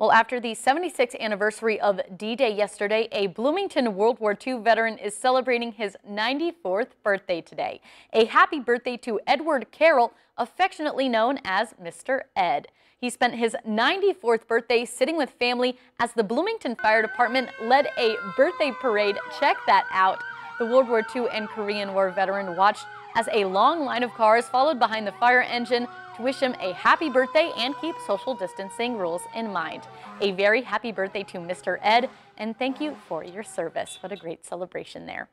Well, after the 76th anniversary of D-Day yesterday, a Bloomington World War II veteran is celebrating his 94th birthday today. A happy birthday to Edward Carroll, affectionately known as Mr. Ed. He spent his 94th birthday sitting with family as the Bloomington Fire Department led a birthday parade. Check that out the World War II and Korean War veteran watched as a long line of cars followed behind the fire engine to wish him a happy birthday and keep social distancing rules in mind. A very happy birthday to Mr. Ed, and thank you for your service. What a great celebration there.